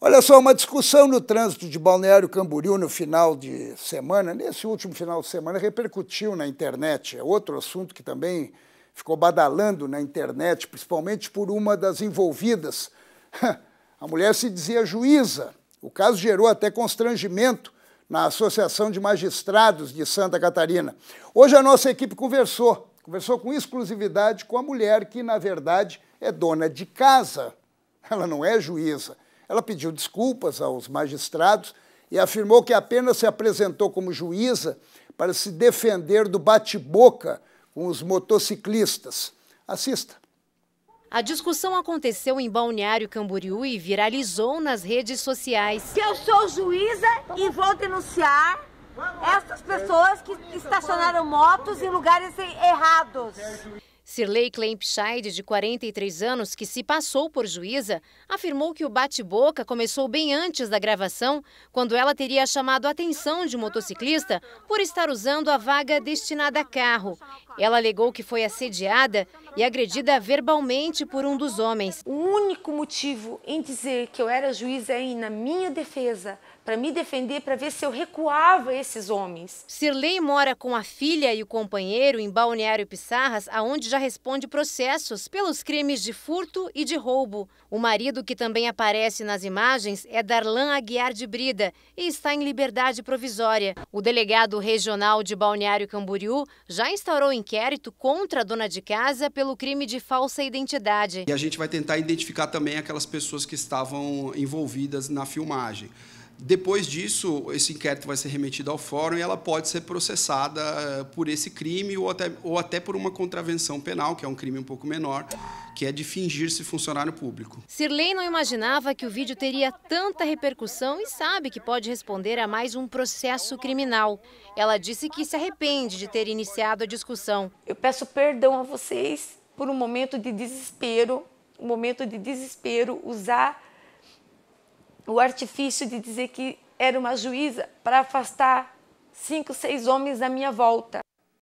Olha só, uma discussão no trânsito de Balneário Camboriú no final de semana, nesse último final de semana, repercutiu na internet. É outro assunto que também ficou badalando na internet, principalmente por uma das envolvidas. A mulher se dizia juíza. O caso gerou até constrangimento na Associação de Magistrados de Santa Catarina. Hoje a nossa equipe conversou, conversou com exclusividade com a mulher que, na verdade, é dona de casa. Ela não é juíza ela pediu desculpas aos magistrados e afirmou que apenas se apresentou como juíza para se defender do bate-boca com os motociclistas. Assista. A discussão aconteceu em Balneário Camboriú e viralizou nas redes sociais. Que eu sou juíza e vou denunciar essas pessoas que estacionaram motos em lugares errados. Sirley Klempscheid, de 43 anos, que se passou por juíza, afirmou que o bate-boca começou bem antes da gravação, quando ela teria chamado a atenção de um motociclista por estar usando a vaga destinada a carro. Ela alegou que foi assediada e agredida verbalmente por um dos homens. O único motivo em dizer que eu era juíza é ir na minha defesa, para me defender, para ver se eu recuava esses homens. Sirley mora com a filha e o companheiro em Balneário Pissarras, aonde já responde processos pelos crimes de furto e de roubo. O marido, que também aparece nas imagens, é Darlan Aguiar de Brida e está em liberdade provisória. O delegado regional de Balneário Camboriú já instaurou inquérito contra a dona de casa pelo crime de falsa identidade. E a gente vai tentar identificar também aquelas pessoas que estavam envolvidas na filmagem. Depois disso, esse inquérito vai ser remetido ao fórum e ela pode ser processada eh, por esse crime ou até, ou até por uma contravenção penal, que é um crime um pouco menor, que é de fingir-se funcionário público. Sirley não imaginava que o vídeo teria tanta repercussão e sabe que pode responder a mais um processo criminal. Ela disse que se arrepende de ter iniciado a discussão. Eu peço perdão a vocês por um momento de desespero, um momento de desespero, usar o artifício de dizer que era uma juíza para afastar cinco, seis homens da minha volta.